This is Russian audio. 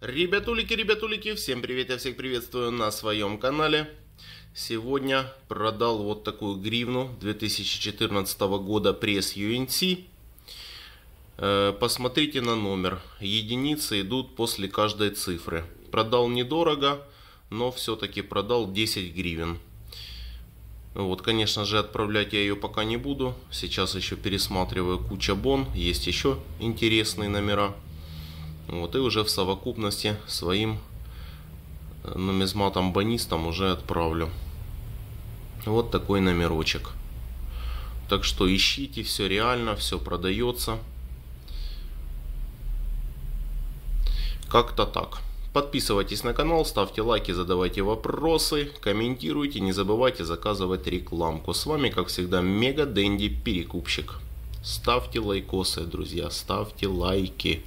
Ребятулики, ребятулики, всем привет, я всех приветствую на своем канале. Сегодня продал вот такую гривну 2014 года пресс UNC. Э, посмотрите на номер. Единицы идут после каждой цифры. Продал недорого, но все-таки продал 10 гривен. Вот, конечно же, отправлять я ее пока не буду. Сейчас еще пересматриваю куча бон. Есть еще интересные номера. Вот, и уже в совокупности своим э, нумизматом-банистом уже отправлю. Вот такой номерочек. Так что ищите, все реально, все продается. Как-то так. Подписывайтесь на канал, ставьте лайки, задавайте вопросы, комментируйте, не забывайте заказывать рекламку. С вами, как всегда, Мега денди Перекупщик. Ставьте лайкосы, друзья, ставьте лайки.